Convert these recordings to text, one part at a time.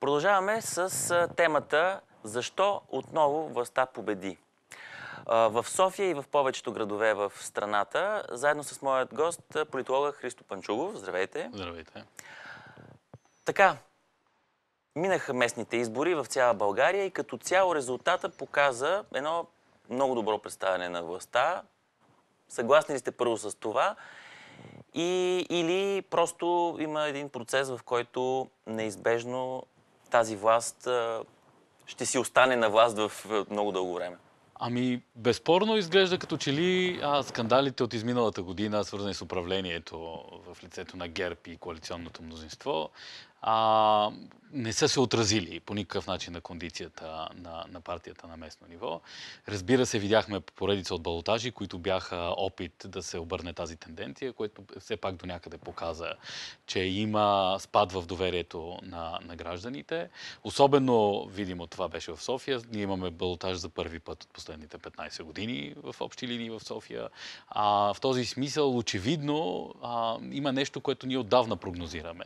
Продължаваме с темата Защо отново властта победи? В София и в повечето градове в страната, заедно с моят гост, политолога Христо Панчугов. Здравейте! Здравейте! Така, минаха местните избори в цяла България и като цяло резултата показа едно много добро представяне на властта. Съгласни ли сте първо с това? И, или просто има един процес, в който неизбежно тази власт ще си остане на власт в много дълго време? Ами, безспорно изглежда като че ли а, скандалите от изминалата година, свързани с управлението в лицето на ГЕРБ и коалиционното мнозинство, а, не са се отразили по никакъв начин на кондицията на, на партията на местно ниво. Разбира се, видяхме поредица от балотажи, които бяха опит да се обърне тази тенденция, което все пак до някъде показа, че има спад в доверието на, на гражданите. Особено, видимо, това беше в София. Ние имаме балотаж за първи път от последните 15 години в общи линии в София. А, в този смисъл, очевидно, а, има нещо, което ние отдавна прогнозираме.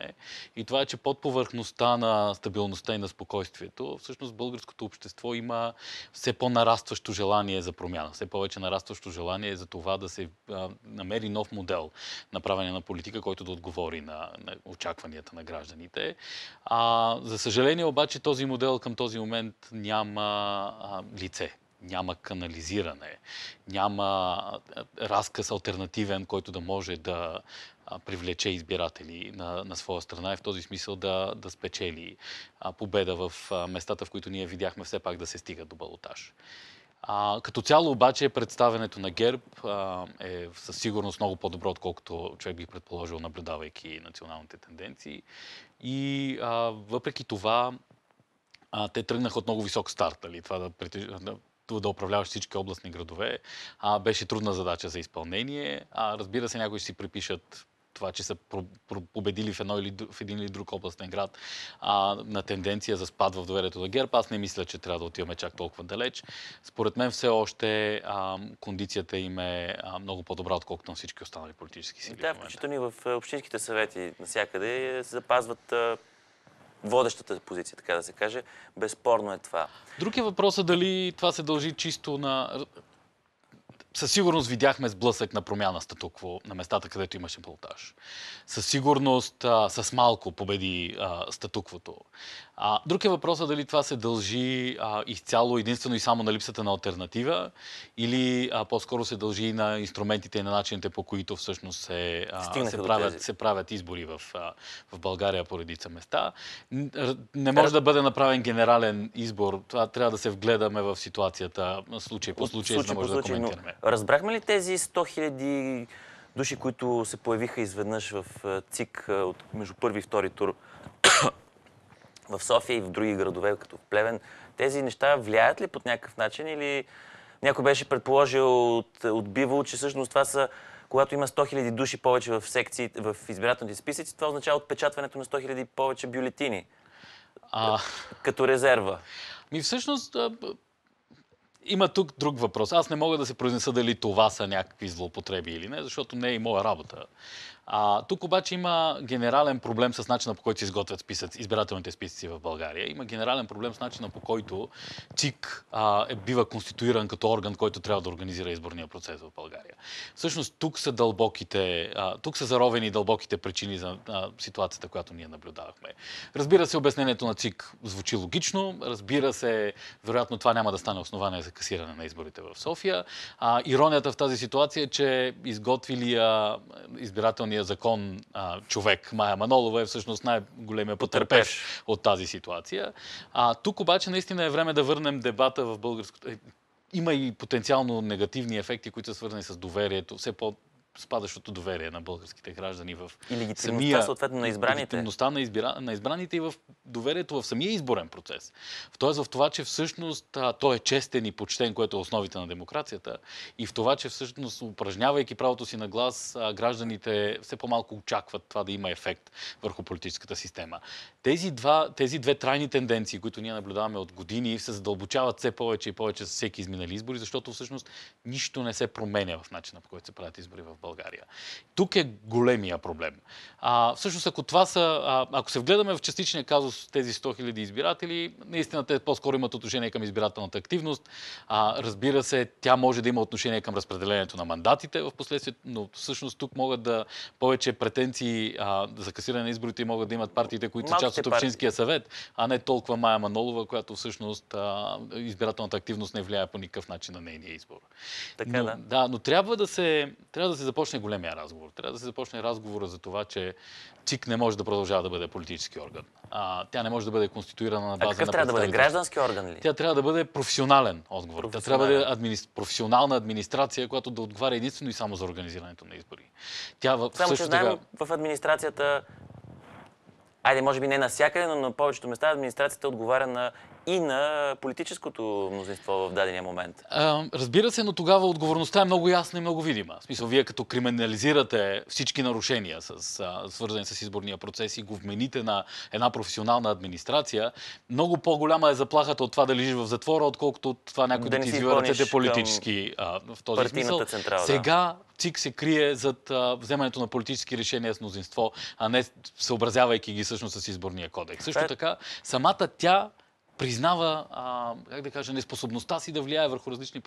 И това е, че под повърхността на стабилността и на спокойствието, всъщност българското общество има все по-нарастващо желание за промяна, все повече нарастващо желание за това да се а, намери нов модел на правене на политика, който да отговори на, на очакванията на гражданите. А, за съжаление обаче този модел към този момент няма а, лице няма канализиране, няма разказ альтернативен, който да може да привлече избиратели на, на своя страна и в този смисъл да, да спечели победа в местата, в които ние видяхме все пак да се стига до балотаж. А, като цяло обаче представенето на ГЕРБ а, е със сигурност много по-добро, отколкото човек би предположил, наблюдавайки националните тенденции. И а, въпреки това, а, те тръгнаха от много висок старт. Нали? Това да, притеж... да, да управляваш всички областни градове а, беше трудна задача за изпълнение. А, разбира се, някои ще си припишат това, че са победили в, едно или, в един или друг областен град, а, на тенденция за спад в доверието на ГЕРБ, аз не мисля, че трябва да отиваме чак толкова далеч. Според мен все още а, кондицията им е а, много по-добра, отколкото на всички останали политически сили. Да, включително и в общинските съвети навсякъде е, се запазват а, водещата позиция, така да се каже. Безспорно е това. Друг е въпросът дали това се дължи чисто на със сигурност видяхме сблъсък на промяна статукво на местата, където имаше пълтаж. Със сигурност а, с малко победи а, статуквото. А, друг е въпросът дали това се дължи а, изцяло единствено и само на липсата на альтернатива или а, по-скоро се дължи на инструментите и на начините по които всъщност се, а, се, правят, се правят избори в, а, в България по редица места. Не може да бъде направен генерален избор. Това трябва да се вгледаме в ситуацията случай по случай, за да може да коментираме. разбрахме ли тези 100 хиляди души, които се появиха изведнъж в ЦИК от, между първи и втори тур в София и в други градове, като в Плевен, тези неща влияят ли под някакъв начин или някой беше предположил от, от Биво, че всъщност това са когато има 100 000 души повече в секции, в избирателните списъци, това означава отпечатването на 100 000 повече бюлетини. А... Като резерва. Ми всъщност, има тук друг въпрос. Аз не мога да се произнеса дали това са някакви злоупотреби или не, защото не е и моя работа. А, тук обаче има генерален проблем с начина по който се изготвят списъци избирателните списъци в България. Има генерален проблем с начина по който ЦИК а, е, бива конституиран като орган, който трябва да организира изборния процес в България. Всъщност тук са дълбоките, а, тук са заровени дълбоките причини за а, ситуацията, която ние наблюдавахме. Разбира се, обяснението на ЦИК звучи логично. Разбира се, вероятно това няма да стане основание за касиране на изборите в София. А, иронията в тази ситуация е, че изготвили избирателния наказателния закон а, човек Майя Манолова е всъщност най-големия потърпеш от тази ситуация. А, тук обаче наистина е време да върнем дебата в българското е, има и потенциално негативни ефекти, които са свързани с доверието. Все по спадащото доверие на българските граждани в и легитимността, съответно, на избраните. Легитимността на, избира... на избраните и в доверието в самия изборен процес. т.е. в това, че всъщност а, той е честен и почтен, което е основите на демокрацията, и в това, че всъщност упражнявайки правото си на глас, а, гражданите все по-малко очакват това да има ефект върху политическата система. Тези, два, тези две трайни тенденции, които ние наблюдаваме от години, се задълбочават все повече и повече с всеки изминали избори, защото всъщност нищо не се променя в начина по който се правят избори в България. Тук е големия проблем. А, всъщност, ако това са, а, ако се вгледаме в частичния казус тези 100 000 избиратели, наистина те по-скоро имат отношение към избирателната активност. А, разбира се, тя може да има отношение към разпределението на мандатите в последствие, но всъщност тук могат да повече претенции а, за касиране на изборите могат да имат партиите, които Малко част от Общинския съвет, а не толкова Майя Манолова, която всъщност избирателната активност не влияе по никакъв начин на нейния избор. Така, но, е, да. да. Но трябва да, се, трябва да се започне големия разговор. Трябва да се започне разговора за това, че ЦИК не може да продължава да бъде политически орган. А, тя не може да бъде конституирана на база а какъв на трябва да бъде граждански орган ли? Тя трябва да бъде професионален отговор. Тя трябва да бъде професионална администрация, която да отговаря единствено и само за организирането на избори. Тя в... Само, Също че знаем, в администрацията айде, може би не навсякъде, но на повечето места администрацията отговаря на и на политическото мнозинство в дадения момент. А, разбира се, но тогава отговорността е много ясна и много видима. В смисъл, вие като криминализирате всички нарушения, с, а, свързани с изборния процес и го вмените на една професионална администрация, много по-голяма е заплахата от това да лежиш в затвора, отколкото от това някой да, да ти извива ръцете политически а, в този смисъл. Централ, Сега ЦИК се крие зад а, вземането на политически решения с мнозинство, а не съобразявайки ги всъщност с изборния кодекс. Също е. така, самата тя признава, а, как да кажа, неспособността си да влияе върху различни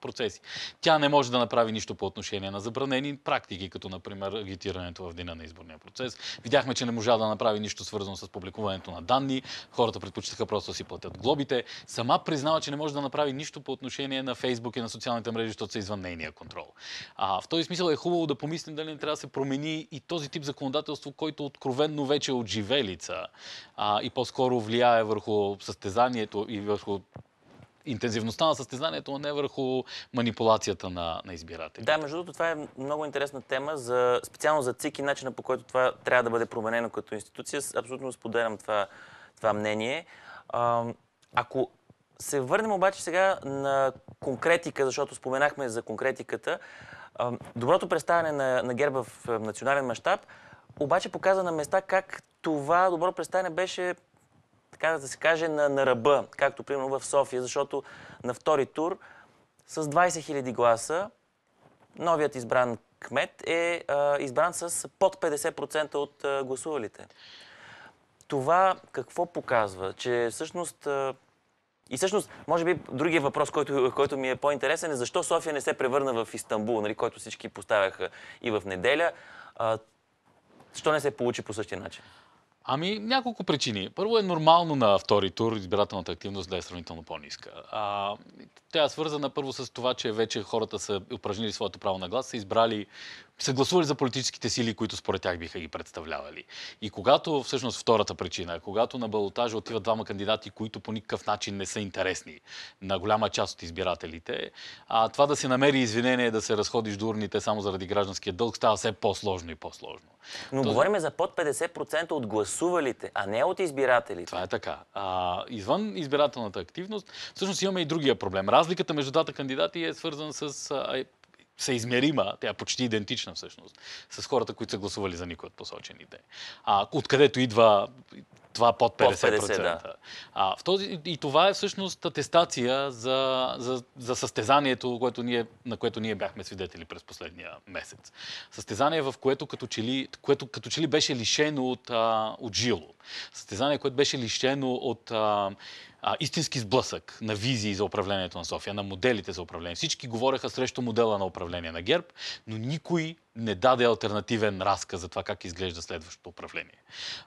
процеси. Тя не може да направи нищо по отношение на забранени практики, като например агитирането в деня на изборния процес. Видяхме, че не можа да направи нищо свързано с публикуването на данни. Хората предпочитаха просто да си платят глобите. Сама признава, че не може да направи нищо по отношение на Фейсбук и на социалните мрежи, защото са извън нейния контрол. А, в този смисъл е хубаво да помислим дали не трябва да се промени и този тип законодателство, който откровенно вече е от живелица а, и по-скоро влияе върху състезанието състезанието и върху интензивността на състезанието, а не върху манипулацията на, на избирателите. Да, между другото, това е много интересна тема, за, специално за ЦИК и начина по който това трябва да бъде променено като институция. Абсолютно споделям това, това мнение. А, ако се върнем обаче сега на конкретика, защото споменахме за конкретиката, а, доброто представяне на, на герба в е, национален мащаб, обаче показа на места как това добро представяне беше така да се каже, на, на ръба, както примерно в София, защото на втори тур с 20 000 гласа новият избран кмет е а, избран с под 50% от а, гласувалите. Това какво показва? Че всъщност... А, и всъщност, може би, другия въпрос, който, който ми е по-интересен е защо София не се превърна в Истанбул, нали, който всички поставяха и в неделя. А, защо не се получи по същия начин? Ами, няколко причини. Първо е нормално на втори тур избирателната активност да е сравнително по-ниска. тя е свързана първо с това, че вече хората са упражнили своето право на глас, са избрали са гласували за политическите сили, които според тях биха ги представлявали. И когато, всъщност втората причина, когато на балотажа отиват двама кандидати, които по никакъв начин не са интересни на голяма част от избирателите, а това да се намери извинение да се разходиш до урните само заради гражданския дълг става все по-сложно и по-сложно. Но Този... говорим за под 50% от гласувалите, а не от избирателите. Това е така. А, извън избирателната активност, всъщност имаме и другия проблем. Разликата между двата кандидати е свързана с е съизмерима, тя е почти идентична всъщност, с хората, които са гласували за никой от посочените. А, откъдето идва това под 50%. Под 50 да. а, в този, и това е всъщност атестация за, за, за състезанието, което ние, на което ние бяхме свидетели през последния месец. Състезание, в което като че ли, което, като че ли беше лишено от, а, от жило. Състезание, което беше лишено от... А, а, истински сблъсък на визии за управлението на София, на моделите за управление. Всички говореха срещу модела на управление на ГЕРБ, но никой не даде альтернативен разказ за това как изглежда следващото управление.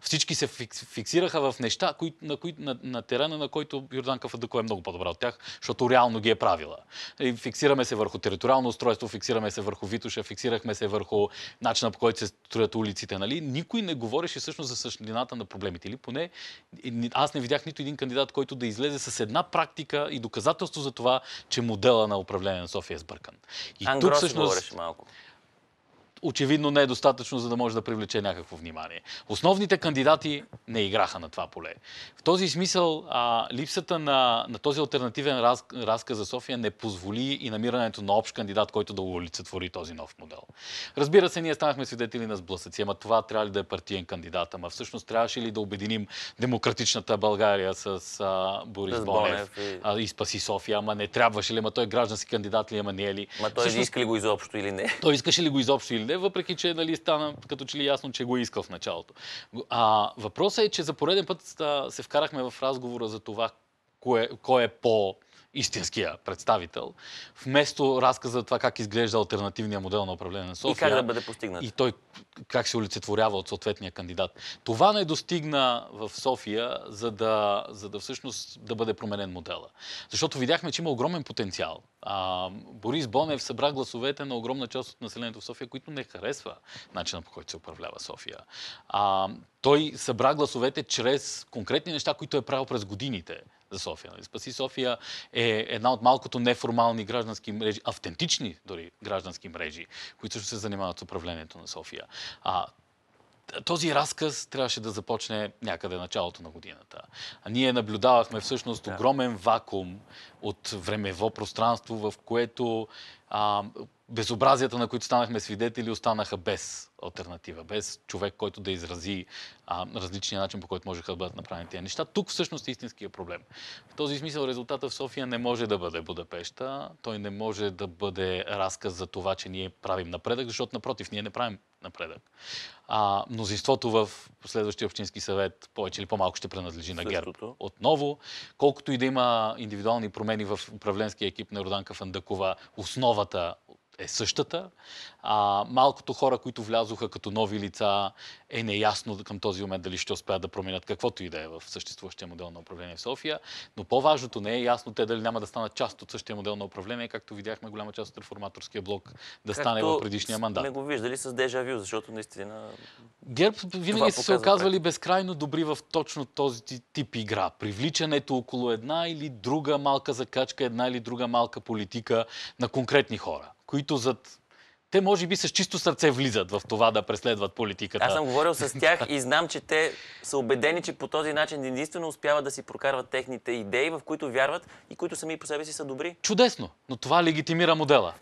Всички се фиксираха в неща, кои, на, кои, на, на терена, на който Йордан Кафадако е много по-добра от тях, защото реално ги е правила. И фиксираме се върху териториално устройство, фиксираме се върху витуша, фиксирахме се върху начина по който се строят улиците. Нали? Никой не говореше всъщност за същината на проблемите. Или поне аз не видях нито един кандидат, който да излезе с една практика и доказателство за това, че модела на управление на София е сбъркан. И Ангрос тук всъщност... говореше малко очевидно не е достатъчно, за да може да привлече някакво внимание. Основните кандидати не играха на това поле. В този смисъл а, липсата на, на този альтернативен раз, разказ за София не позволи и намирането на общ кандидат, който да олицетвори този нов модел. Разбира се, ние станахме свидетели на сблъсъци, ама това трябва ли да е партиен кандидат, ама всъщност трябваше ли да обединим демократичната България с а, Борис с Бонев, и... А, и Спаси София, ама не трябваше ли, ама той е граждански кандидат ли, ама не е ли. Ма той всъщност... иска ли го изобщо или не? Той искаше ли го изобщо или къде, въпреки че нали, стана като че ли ясно, че го е искал в началото. А, въпросът е, че за пореден път а, се вкарахме в разговора за това кое, кой е по- истинския представител, вместо разказа за това как изглежда альтернативния модел на управление на София. И как да бъде постигнат. И той как се олицетворява от съответния кандидат. Това не достигна в София, за да, за да всъщност да бъде променен модела. Защото видяхме, че има огромен потенциал. А, Борис Бонев събра гласовете на огромна част от населението в София, които не харесва начина по който се управлява София. А, той събра гласовете чрез конкретни неща, които е правил през годините за София. Нали? Спаси София е една от малкото неформални граждански мрежи, автентични дори граждански мрежи, които също се занимават с управлението на София. А, този разказ трябваше да започне някъде началото на годината. А ние наблюдавахме всъщност огромен вакуум от времево пространство, в което а, безобразията, на които станахме свидетели, останаха без альтернатива, без човек, който да изрази а, различния начин, по който можеха да бъдат направени тези неща. Тук всъщност е истинския проблем. В този смисъл резултата в София не може да бъде Будапешта, той не може да бъде разказ за това, че ние правим напредък, защото напротив, ние не правим напредък. А, мнозинството в следващия общински съвет повече или по-малко ще принадлежи на ГЕРБ отново. Колкото и да има индивидуални промени в управленския екип на Роданка Фандакова, основата е същата. А, малкото хора, които влязоха като нови лица, е неясно към този момент дали ще успеят да променят каквото и да е в съществуващия модел на управление в София. Но по-важното не е ясно те дали няма да станат част от същия модел на управление, както видяхме голяма част от реформаторския блок да както стане в предишния мандат. Не го виждали с дежавю, защото наистина. ГЕРБ винаги са се оказвали пред... безкрайно добри в точно този тип игра. Привличането около една или друга малка закачка, една или друга малка политика на конкретни хора които зад те може би с чисто сърце влизат в това да преследват политиката. Аз съм говорил с тях и знам, че те са убедени, че по този начин единствено успяват да си прокарват техните идеи, в които вярват и които сами по себе си са добри. Чудесно, но това легитимира модела.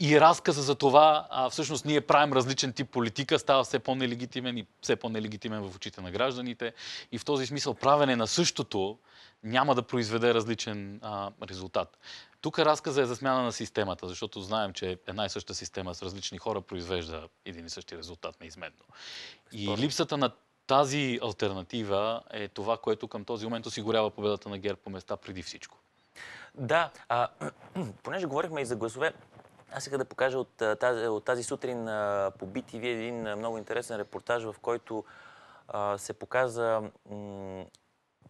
И разказа за това, а, всъщност ние правим различен тип политика, става все по-нелегитимен и все по-нелегитимен в очите на гражданите. И в този смисъл правене на същото, няма да произведе различен а, резултат. Тук разказа е за смяна на системата, защото знаем, че една и съща система с различни хора произвежда един и същи резултат неизменно. И липсата на тази альтернатива е това, което към този момент осигурява победата на ГЕР по места преди всичко. Да, а, понеже говорихме и за гласове, аз сега да покажа от тази, от тази сутрин по BTV един много интересен репортаж, в който а, се показа м-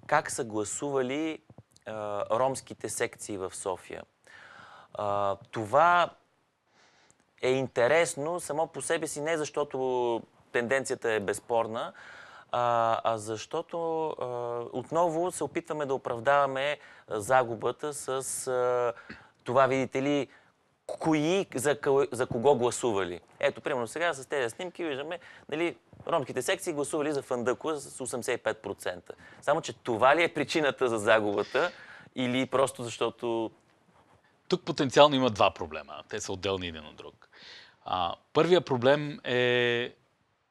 как са гласували а, ромските секции в София. А, това е интересно само по себе си, не защото тенденцията е безспорна, а, а защото а, отново се опитваме да оправдаваме загубата с а, това, видите ли, кои, за, за кого гласували. Ето, примерно сега с тези снимки виждаме, нали, ромските секции гласували за Фандъко с 85%. Само, че това ли е причината за загубата или просто защото... Тук потенциално има два проблема. Те са отделни един от друг. А, първия проблем е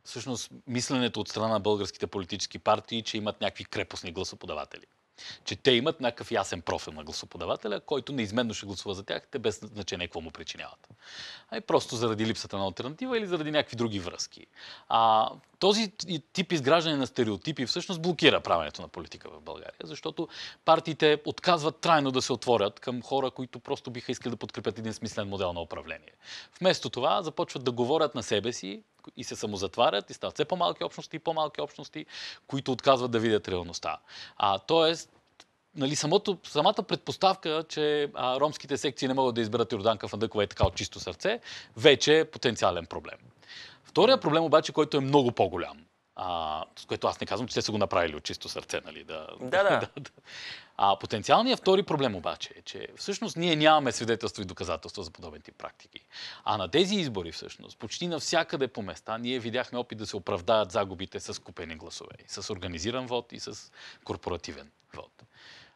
всъщност мисленето от страна на българските политически партии, че имат някакви крепостни гласоподаватели. Че те имат някакъв ясен профил на гласоподавателя, който неизменно ще гласува за тях, те без значение какво му причиняват. А ами просто заради липсата на альтернатива или заради някакви други връзки. А, този тип изграждане на стереотипи всъщност блокира правенето на политика в България, защото партиите отказват трайно да се отворят към хора, които просто биха искали да подкрепят един смислен модел на управление. Вместо това започват да говорят на себе си и се самозатварят и стават все по-малки общности и по-малки общности, които отказват да видят реалността. А, тоест, нали, самото, самата предпоставка, че а, ромските секции не могат да изберат Йорданка Фандъкова и е така от чисто сърце, вече е потенциален проблем. Втория проблем обаче, който е много по-голям, а, с което аз не казвам, че те са го направили от чисто сърце, нали? Да, да. да. да, да. А потенциалният втори проблем обаче е, че всъщност ние нямаме свидетелство и доказателство за подобен тип практики. А на тези избори всъщност, почти навсякъде по места, ние видяхме опит да се оправдаят загубите с купени гласове, с организиран вод и с корпоративен вод.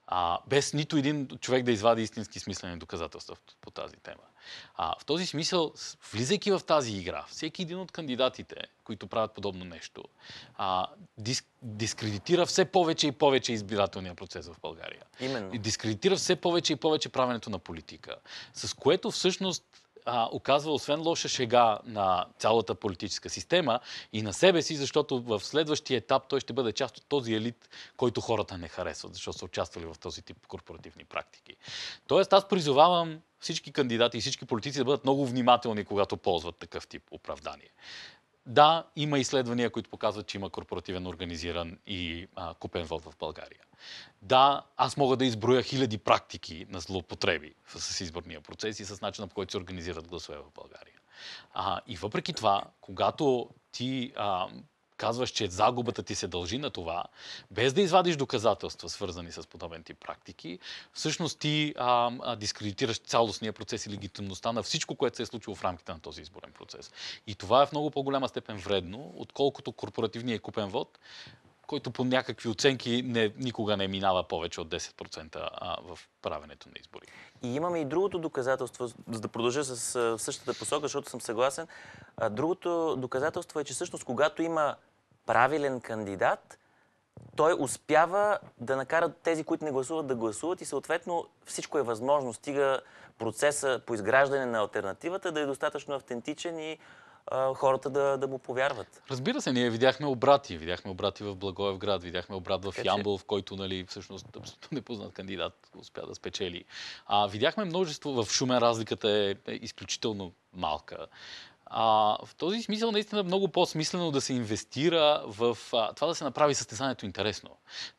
А, без нито един човек да извади истински смислени доказателства по тази тема. А, в този смисъл, влизайки в тази игра, всеки един от кандидатите, които правят подобно нещо, а, дис, дискредитира все повече и повече избирателния процес в България. Именно. И дискредитира все повече и повече правенето на политика. С което всъщност а, оказва освен лоша шега на цялата политическа система и на себе си, защото в следващия етап той ще бъде част от този елит, който хората не харесват, защото са участвали в този тип корпоративни практики. Тоест аз призовавам всички кандидати и всички политици да бъдат много внимателни, когато ползват такъв тип оправдание. Да, има изследвания, които показват, че има корпоративен организиран и а, купен вод в България. Да, аз мога да изброя хиляди практики на злоупотреби с изборния процес и с начина по който се организират гласове в България. А, и въпреки това, когато ти а, казваш, че загубата ти се дължи на това, без да извадиш доказателства, свързани с подобен тип практики, всъщност ти а, а, дискредитираш цялостния процес и легитимността на всичко, което се е случило в рамките на този изборен процес. И това е в много по-голяма степен вредно, отколкото корпоративния купен вод, който по някакви оценки не, никога не минава повече от 10% в правенето на избори. И имаме и другото доказателство, за да продължа с същата посока, защото съм съгласен. Другото доказателство е, че всъщност когато има правилен кандидат, той успява да накара тези, които не гласуват, да гласуват и съответно всичко е възможно. Стига процеса по изграждане на альтернативата да е достатъчно автентичен и хората да, да му повярват. Разбира се, ние видяхме обрати. Видяхме обрати в Благоевград, видяхме обрат в Ямбол, в който нали, всъщност абсолютно непознат кандидат успя да спечели. А, видяхме множество, в Шумен разликата е, е изключително малка. А, в този смисъл наистина е много по-смислено да се инвестира в а, това да се направи състезанието интересно,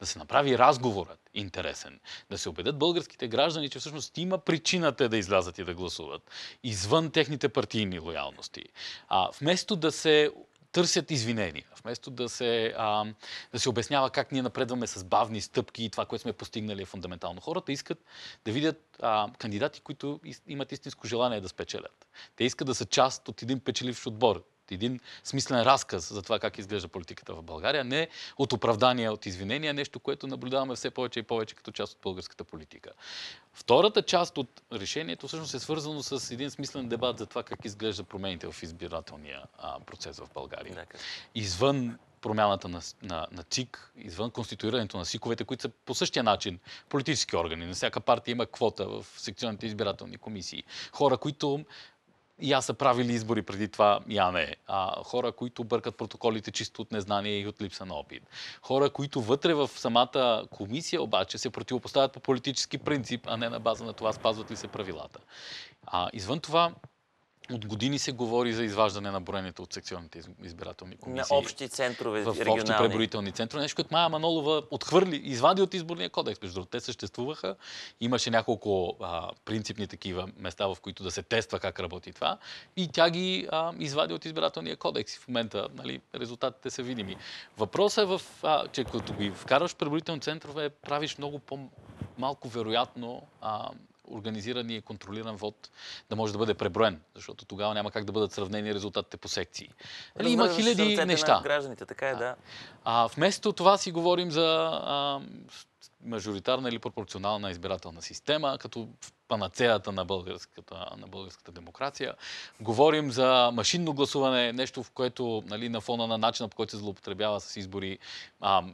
да се направи разговорът интересен, да се убедят българските граждани, че всъщност има причина те да излязат и да гласуват извън техните партийни лоялности. А, вместо да се търсят извинения, вместо да се, а, да се обяснява как ние напредваме с бавни стъпки и това, което сме постигнали е фундаментално. Хората искат да видят а, кандидати, които имат истинско желание да спечелят. Те искат да са част от един печеливш отбор един смислен разказ за това как изглежда политиката в България, не от оправдания, от извинения, нещо, което наблюдаваме все повече и повече като част от българската политика. Втората част от решението всъщност е свързано с един смислен дебат за това как изглежда промените в избирателния а, процес в България. Извън промяната на, на, на ЦИК, извън конституирането на СИКовете, които са по същия начин политически органи. На всяка партия има квота в секционните избирателни комисии. Хора, които я са правили избори преди това, я не. А, хора, които бъркат протоколите чисто от незнание и от липса на опит. Хора, които вътре в самата комисия обаче се противопоставят по политически принцип, а не на база на това спазват ли се правилата. А, извън това, от години се говори за изваждане на броенето от секционните избирателни комисии. На общи центрове, в, регионални. общи преброителни центрове. Нещо, което Майя Манолова отхвърли, извади от изборния кодекс. Между другото те съществуваха. Имаше няколко а, принципни такива места, в които да се тества как работи това. И тя ги а, извади от избирателния кодекс. И в момента нали, резултатите са видими. Въпросът е, в, а, че като ги вкараш в преброителни центрове, правиш много по-малко вероятно а, организиран и е контролиран вод да може да бъде преброен, защото тогава няма как да бъдат сравнени резултатите по секции. Или нали, има хиляди неща. На гражданите, така е, да. А, вместо това си говорим за а, мажоритарна или пропорционална избирателна система, като панацеята на българската, на българската демокрация. Говорим за машинно гласуване, нещо в което нали, на фона на начина по който се злоупотребява с избори а,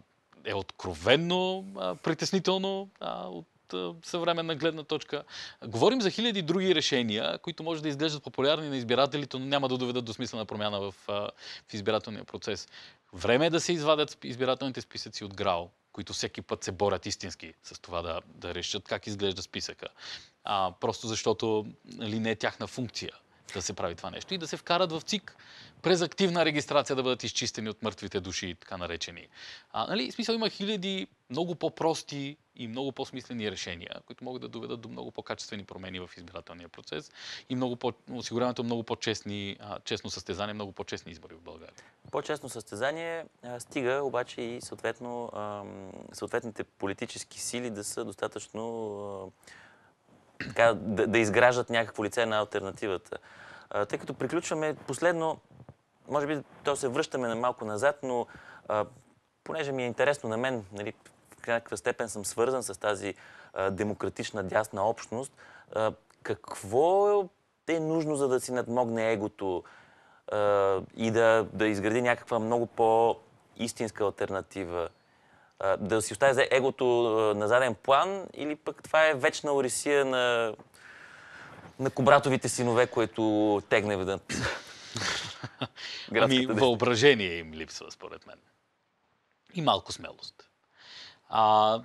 е откровенно а, притеснително а, от съвременна гледна точка. Говорим за хиляди други решения, които може да изглеждат популярни на избирателите, но няма да доведат до смислена промяна в, в избирателния процес. Време е да се извадят избирателните списъци от ГРАО, които всеки път се борят истински с това да, да решат как изглежда списъка. А, просто защото нали, не е тяхна функция да се прави това нещо и да се вкарат в ЦИК през активна регистрация да бъдат изчистени от мъртвите души, така наречени. А, нали, в смисъл има хиляди много по-прости и много по-смислени решения, които могат да доведат до много по-качествени промени в избирателния процес и много по- осигуряването много по-честни, честно състезание, много по-честни избори в България. По-честно състезание стига обаче и съответно, съответните политически сили да са достатъчно така, да, да изграждат някакво лице на альтернативата. А, тъй като приключваме последно, може би то се връщаме на малко назад, но а, понеже ми е интересно на мен, нали, в някаква степен съм свързан с тази а, демократична дясна общност, а, какво е нужно, за да си надмогне егото а, и да, да изгради някаква много по-истинска альтернатива? да си оставя за егото на заден план или пък това е вечна орисия на, на кобратовите синове, което тегне веднат? ами, въображение им липсва, според мен. И малко смелост. А,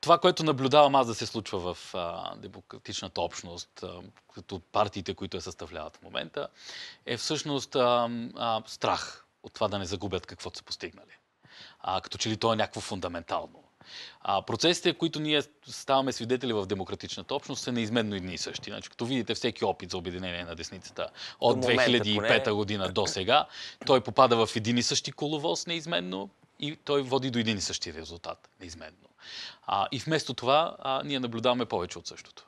това, което наблюдавам аз да се случва в а, демократичната общност, а, като партиите, които я съставляват в момента, е всъщност а, а, страх от това да не загубят каквото са постигнали а, като че ли то е някакво фундаментално. А процесите, които ние ставаме свидетели в демократичната общност, са неизменно едни и същи. Значи, като видите всеки опит за обединение на десницата от момента, 2005 поне... година до сега, той попада в един и същи коловоз неизменно и той води до един и същи резултат неизменно. А, и вместо това а, ние наблюдаваме повече от същото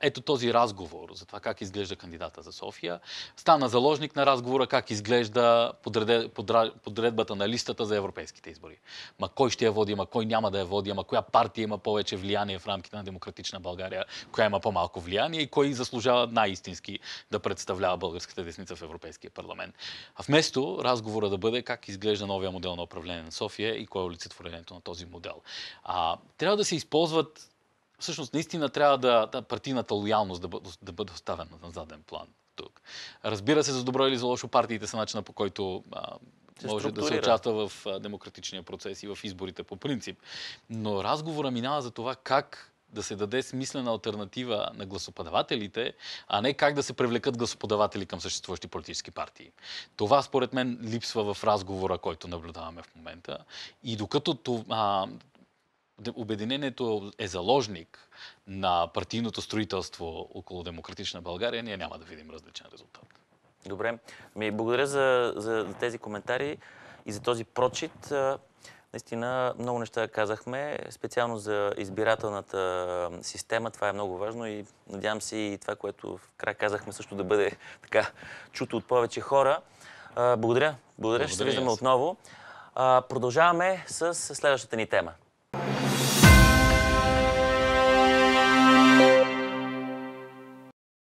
ето този разговор за това как изглежда кандидата за София. Стана заложник на разговора как изглежда подра, подредбата на листата за европейските избори. Ма кой ще я води, ма кой няма да я води, ма коя партия има повече влияние в рамките на демократична България, коя има по-малко влияние и кой заслужава най-истински да представлява българската десница в Европейския парламент. А вместо разговора да бъде как изглежда новия модел на управление на София и кой е олицетворението на този модел. А, трябва да се използват всъщност наистина трябва да, да партийната лоялност да, бъде, да бъде оставена на заден план тук. Разбира се, за добро или за лошо партиите са начина по който а, може да се участва в а, демократичния процес и в изборите по принцип. Но разговора минава за това как да се даде смислена альтернатива на гласоподавателите, а не как да се привлекат гласоподаватели към съществуващи политически партии. Това, според мен, липсва в разговора, който наблюдаваме в момента. И докато това, Обединението е заложник на партийното строителство около демократична България, ние няма да видим различен резултат. Добре. Ми, благодаря за, за, за тези коментари и за този прочит. Наистина много неща казахме, специално за избирателната система. Това е много важно и надявам се и това, което в края казахме също да бъде така чуто от повече хора. Благодаря. Благодаря. Благодаря Ще се виждаме отново. Продължаваме с следващата ни тема.